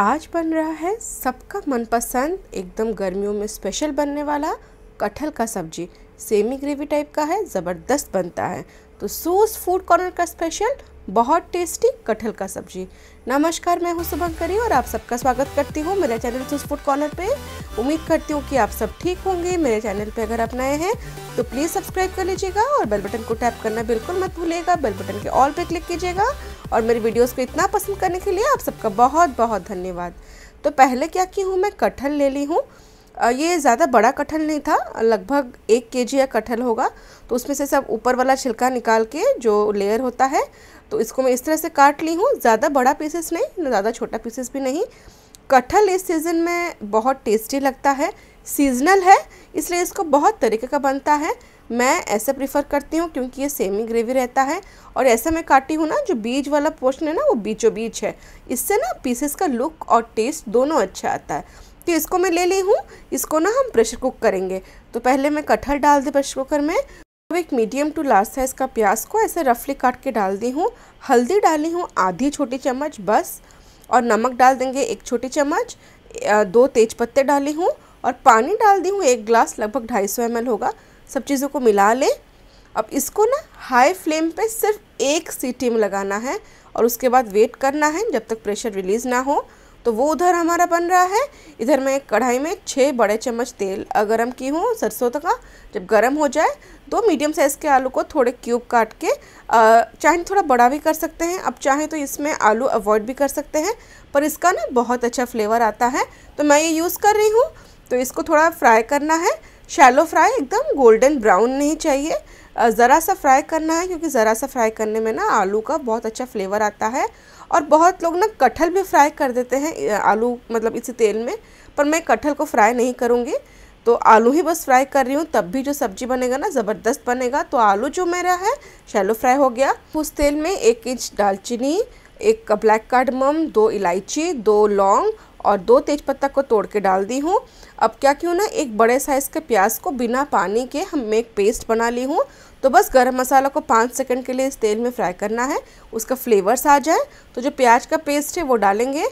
आज बन रहा है सबका मनपसंद एकदम गर्मियों में स्पेशल बनने वाला कटहल का सब्जी सेमी ग्रेवी टाइप का है ज़बरदस्त बनता है तो सूस फूड कॉर्नर का स्पेशल बहुत टेस्टी कटहल का सब्जी नमस्कार मैं हूं करी और आप सबका स्वागत करती हूं मेरे चैनल सुस फूड कॉर्नर पे उम्मीद करती हूं कि आप सब ठीक होंगे मेरे चैनल पे अगर आप नए हैं तो प्लीज़ सब्सक्राइब कर लीजिएगा और बेल बटन को टैप करना बिल्कुल मत भूलिएगा बेल बटन के ऑल पे क्लिक कीजिएगा और मेरी वीडियोज़ को इतना पसंद करने के लिए आप सबका बहुत बहुत धन्यवाद तो पहले क्या की हूँ मैं कटहल ले ली हूँ ये ज़्यादा बड़ा कटहल नहीं था लगभग एक के जी या कटहल होगा तो उसमें से सब ऊपर वाला छिलका निकाल के जो लेयर होता है तो इसको मैं इस तरह से काट ली हूँ ज़्यादा बड़ा पीसेस नहीं ना ज़्यादा छोटा पीसेस भी नहीं कटहल इस सीज़न में बहुत टेस्टी लगता है सीजनल है इसलिए इसको बहुत तरीके का बनता है मैं ऐसे प्रीफर करती हूँ क्योंकि ये सेमी ग्रेवी रहता है और ऐसा मैं काटी हूँ ना जो बीज वाला पोर्शन है ना वो बीचों बीच है इससे ना पीसेस का लुक और टेस्ट दोनों अच्छा आता है तो इसको मैं ले ली हूँ इसको ना हम प्रेशर कुक करेंगे तो पहले मैं कटहल डाल दी प्रेशर कुकर में अब एक मीडियम टू लार्ज साइज़ का प्याज को ऐसे रफली काट के डाल दी हूँ हल्दी डाली हूँ आधी छोटी चम्मच बस और नमक डाल देंगे एक छोटी चम्मच दो तेज पत्ते डाली हूँ और पानी डाल दी हूँ एक ग्लास लगभग ढाई सौ एम होगा सब चीज़ों को मिला लें अब इसको ना हाई फ्लेम पे सिर्फ एक सीटी में लगाना है और उसके बाद वेट करना है जब तक प्रेशर रिलीज़ ना हो तो वो उधर हमारा बन रहा है इधर मैं कढ़ाई में छः बड़े चम्मच तेल गरम की हूँ सरसों का जब गर्म हो जाए तो मीडियम साइज़ के आलू को थोड़े क्यूब काट के चाहे थोड़ा बड़ा भी कर सकते हैं अब चाहे तो इसमें आलू अवॉइड भी कर सकते हैं पर इसका ना बहुत अच्छा फ्लेवर आता है तो मैं ये यूज़ कर रही हूँ तो इसको थोड़ा फ्राई करना है शैलो फ्राई एकदम गोल्डन ब्राउन नहीं चाहिए ज़रा सा फ्राई करना है क्योंकि ज़रा सा फ्राई करने में ना आलू का बहुत अच्छा फ्लेवर आता है और बहुत लोग ना कटहल भी फ्राई कर देते हैं आलू मतलब इसी तेल में पर मैं कटहल को फ्राई नहीं करूँगी तो आलू ही बस फ्राई कर रही हूँ तब भी जो सब्जी बनेगा ना ज़बरदस्त बनेगा तो आलू जो मेरा है शैलो फ्राई हो गया उस तेल में एक इंच दालचीनी एक ब्लैक कार्डमम दो इलायची दो लौंग और दो तेज़पत्ता को तोड़ के डाल दी हूँ अब क्या क्यों ना एक बड़े साइज़ के प्याज को बिना पानी के हम मैं एक पेस्ट बना ली हूँ तो बस गरम मसाला को पाँच सेकंड के लिए इस तेल में फ्राई करना है उसका फ्लेवर्स आ जाए तो जो प्याज का पेस्ट है वो डालेंगे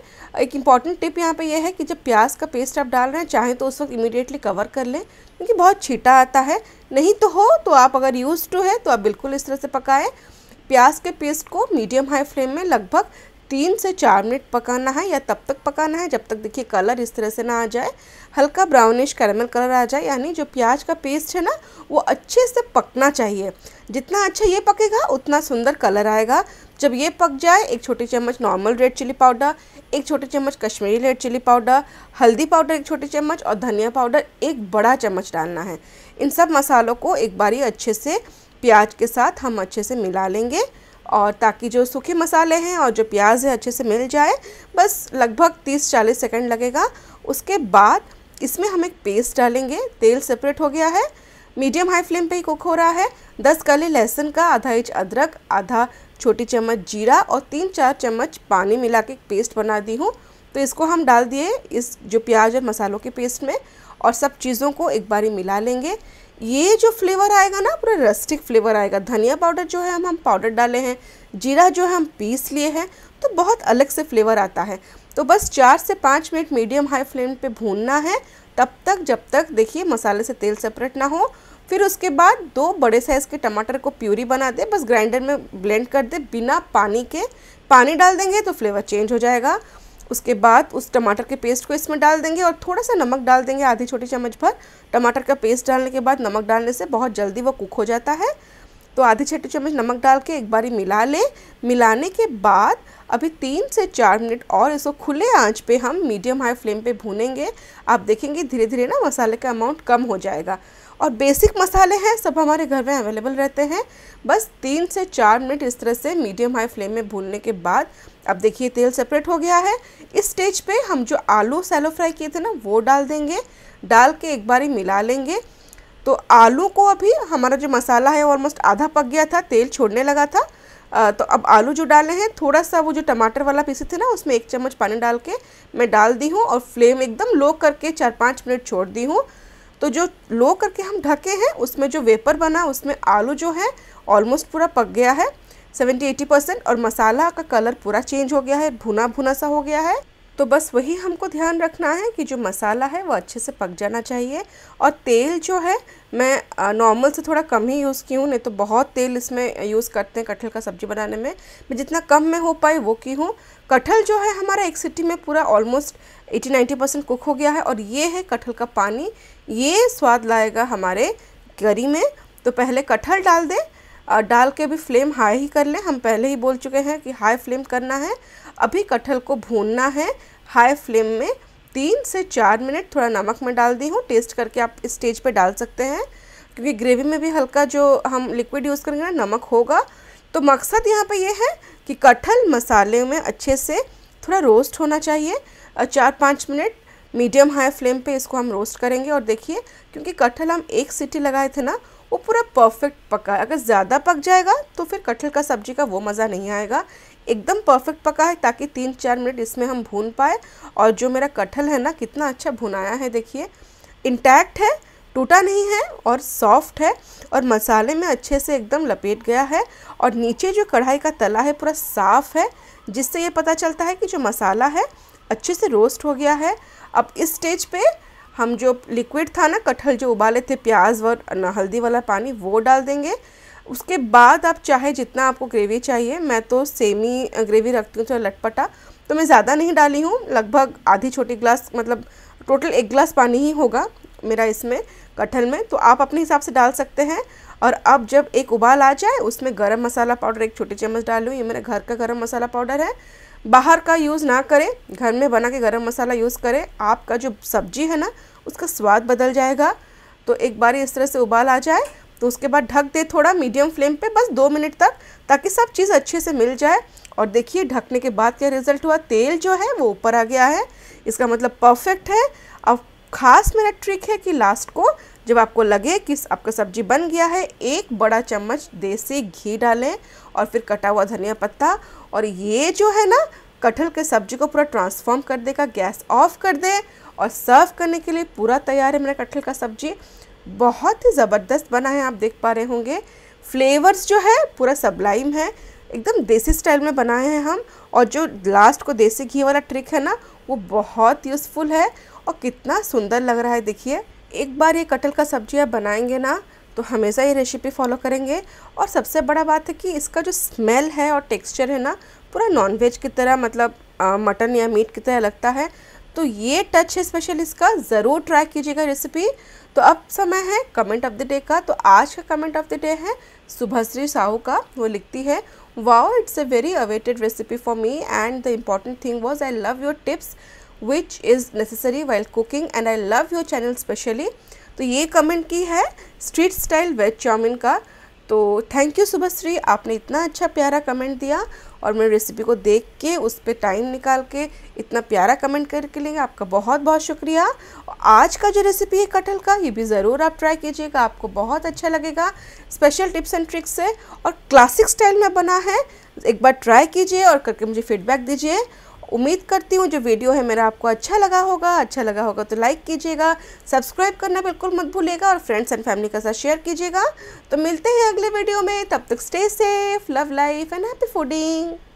एक इंपॉर्टेंट टिप यहाँ पे यह है कि जब प्याज का पेस्ट आप डाल रहे हैं चाहें तो उस वक्त इमीडिएटली कवर कर लें क्योंकि बहुत छीटा आता है नहीं तो हो तो आप अगर यूज़ टू है तो आप बिल्कुल इस तरह से पकाएँ प्याज के पेस्ट को मीडियम हाई फ्लेम में लगभग तीन से चार मिनट पकाना है या तब तक पकाना है जब तक देखिए कलर इस तरह से ना आ जाए हल्का ब्राउनिश कैरमल कलर आ जाए यानी जो प्याज का पेस्ट है ना वो अच्छे से पकना चाहिए जितना अच्छा ये पकेगा उतना सुंदर कलर आएगा जब ये पक जाए एक छोटी चम्मच नॉर्मल रेड चिली पाउडर एक छोटी चम्मच कश्मीरी रेड चिली पाउडर हल्दी पाउडर एक छोटी चम्मच और धनिया पाउडर एक बड़ा चम्मच डालना है इन सब मसालों को एक ही अच्छे से प्याज के साथ हम अच्छे से मिला लेंगे और ताकि जो सूखे मसाले हैं और जो प्याज है अच्छे से मिल जाए बस लगभग 30-40 सेकंड लगेगा उसके बाद इसमें हम एक पेस्ट डालेंगे तेल सेपरेट हो गया है मीडियम हाई फ्लेम पे ही कुक हो रहा है 10 काले लहसुन का आधा इंच अदरक आधा छोटी चम्मच जीरा और तीन चार चम्मच पानी मिला के पेस्ट बना दी हूँ तो इसको हम डाल दिए इस जो प्याज और मसालों के पेस्ट में और सब चीज़ों को एक बारी मिला लेंगे ये जो फ्लेवर आएगा ना पूरा रस्टिक फ्लेवर आएगा धनिया पाउडर जो है हम हम पाउडर डाले हैं जीरा जो है हम पीस लिए हैं तो बहुत अलग से फ्लेवर आता है तो बस चार से पाँच मिनट मीडियम हाई फ्लेम पे भूनना है तब तक जब तक देखिए मसाले से तेल सेपरेट ना हो फिर उसके बाद दो बड़े साइज़ के टमाटर को प्यूरी बना दे बस ग्राइंडर में ब्लेंड कर दे बिना पानी के पानी डाल देंगे तो फ्लेवर चेंज हो जाएगा उसके बाद उस टमाटर के पेस्ट को इसमें डाल देंगे और थोड़ा सा नमक डाल देंगे आधी छोटी चम्मच भर टमाटर का पेस्ट डालने के बाद नमक डालने से बहुत जल्दी वो कुक हो जाता है तो आधी छोटी चम्मच नमक डाल के एक बारी मिला लें मिलाने के बाद अभी तीन से चार मिनट और इसको खुले आंच पे हम मीडियम हाई फ्लेम पे भूनेंगे आप देखेंगे धीरे धीरे ना मसाले का अमाउंट कम हो जाएगा और बेसिक मसाले हैं सब हमारे घर में अवेलेबल रहते हैं बस तीन से चार मिनट इस तरह से मीडियम हाई फ्लेम में भूनने के बाद अब देखिए तेल सेपरेट हो गया है इस स्टेज पे हम जो आलू सैलो फ्राई किए थे ना वो डाल देंगे डाल के एक बार ही मिला लेंगे तो आलू को अभी हमारा जो मसाला है ऑलमोस्ट आधा पक गया था तेल छोड़ने लगा था आ, तो अब आलू जो डाले हैं थोड़ा सा वो जो टमाटर वाला पीसे थे ना उसमें एक चम्मच पानी डाल के मैं डाल दी हूँ और फ्लेम एकदम लो करके चार पाँच मिनट छोड़ दी हूँ तो जो लो करके हम ढके हैं उसमें जो वेपर बना उसमें आलू जो है ऑलमोस्ट पूरा पक गया है 70-80 परसेंट और मसाला का कलर पूरा चेंज हो गया है भुना भुना सा हो गया है तो बस वही हमको ध्यान रखना है कि जो मसाला है वो अच्छे से पक जाना चाहिए और तेल जो है मैं नॉर्मल से थोड़ा कम ही यूज़ की हूँ नहीं तो बहुत तेल इसमें यूज़ करते हैं कटहल का सब्ज़ी बनाने में मैं जितना कम में हो पाए वो की हूँ कटहल जो है हमारा एक सिटी में पूरा almost eighty ninety percent cook हो गया है और ये है कटहल का पानी ये स्वाद लाएगा हमारे करी में तो पहले कटहल डाल दें और डाल के भी फ्लेम हाई ही कर लें हम पहले ही बोल चुके हैं कि हाई फ्लेम करना है अभी कटहल को भूनना है हाई फ्लेम में तीन से चार मिनट थोड़ा नमक में डाल दी हूँ टेस्ट करके आप स्टेज पे डाल सकते हैं क्योंकि ग्रेवी में भी हल्का जो हम लिक्विड यूज़ करेंगे ना नमक होगा तो मकसद यहाँ पे ये है कि कटहल मसाले में अच्छे से थोड़ा रोस्ट होना चाहिए चार पाँच मिनट मीडियम हाई फ्लेम पे इसको हम रोस्ट करेंगे और देखिए क्योंकि कटहल हम एक सीटी लगाए थे ना वो पूरा परफेक्ट पका है अगर ज़्यादा पक जाएगा तो फिर कटहल का सब्जी का वो मज़ा नहीं आएगा एकदम परफेक्ट पका है ताकि तीन चार मिनट इसमें हम भून पाए और जो मेरा कटहल है ना कितना अच्छा भुनाया है देखिए इंटैक्ट है टूटा नहीं है और सॉफ्ट है और मसाले में अच्छे से एकदम लपेट गया है और नीचे जो कढ़ाई का तला है पूरा साफ़ है जिससे ये पता चलता है कि जो मसाला है अच्छे से रोस्ट हो गया है अब इस स्टेज पे हम जो लिक्विड था ना कटहल जो उबाले थे प्याज और हल्दी वाला पानी वो डाल देंगे उसके बाद आप चाहे जितना आपको ग्रेवी चाहिए मैं तो सेमी ग्रेवी रखती हूँ थोड़ा लटपटा तो मैं ज़्यादा नहीं डाली हूँ लगभग आधी छोटी ग्लास मतलब टोटल एक ग्लास पानी ही होगा मेरा इसमें कटहल में तो आप अपने हिसाब से डाल सकते हैं और अब जब एक उबाल आ जाए उसमें गरम मसाला पाउडर एक छोटी चम्मच डालूँ ये मेरा घर का गरम मसाला पाउडर है बाहर का यूज़ ना करें घर में बना के गरम मसाला यूज़ करें आपका जो सब्जी है ना उसका स्वाद बदल जाएगा तो एक बार इस तरह से उबाल आ जाए तो उसके बाद ढक दे थोड़ा मीडियम फ्लेम पे बस दो मिनट तक ताकि सब चीज़ अच्छे से मिल जाए और देखिए ढकने के बाद क्या रिजल्ट हुआ तेल जो है वो ऊपर आ गया है इसका मतलब परफेक्ट है अब खास मेरा ट्रिक है कि लास्ट को जब आपको लगे कि आपका सब्जी बन गया है एक बड़ा चम्मच देसी घी डालें और फिर कटा हुआ धनिया पत्ता और ये जो है ना कटहल के सब्जी को पूरा ट्रांसफॉर्म कर देगा गैस ऑफ कर दें और सर्व करने के लिए पूरा तैयार है मेरा कटहल का सब्जी बहुत ही ज़बरदस्त बना है आप देख पा रहे होंगे फ्लेवर्स जो है पूरा सबलाइम है एकदम देसी स्टाइल में बनाए हैं हम और जो लास्ट को देसी घी वाला ट्रिक है ना वो बहुत यूज़फुल है और कितना सुंदर लग रहा है देखिए एक बार ये कटल का सब्जी आप बनाएंगे ना तो हमेशा ये रेसिपी फॉलो करेंगे और सबसे बड़ा बात है कि इसका जो स्मेल है और टेक्सचर है ना पूरा नॉनवेज की तरह मतलब मटन या मीट की तरह लगता है तो ये टच है स्पेशल इसका ज़रूर ट्राई कीजिएगा रेसिपी तो अब समय है कमेंट ऑफ द डे का तो आज का कमेंट ऑफ द डे है सुभाश्री साहू का वो लिखती है wow it's a very awaited recipe for me and the important thing was I love your tips which is necessary while cooking and I love your channel specially तो ये comment की है street style veg chowmein का तो thank you Subhashree आपने इतना अच्छा प्यारा कमेंट दिया और मेरी रेसिपी को देख के उस पर टाइम निकाल के इतना प्यारा कमेंट करके लिए आपका बहुत बहुत शुक्रिया आज का जो रेसिपी है कटहल का ये भी ज़रूर आप ट्राई कीजिएगा आपको बहुत अच्छा लगेगा स्पेशल टिप्स एंड ट्रिक्स से और क्लासिक स्टाइल में बना है एक बार ट्राई कीजिए और करके मुझे फीडबैक दीजिए उम्मीद करती हूँ जो वीडियो है मेरा आपको अच्छा लगा होगा अच्छा लगा होगा तो लाइक कीजिएगा सब्सक्राइब करना बिल्कुल मत भूलिएगा और फ्रेंड्स एंड फैमिली के साथ शेयर कीजिएगा तो मिलते हैं अगले वीडियो में तब तक stay safe love life and happy fooding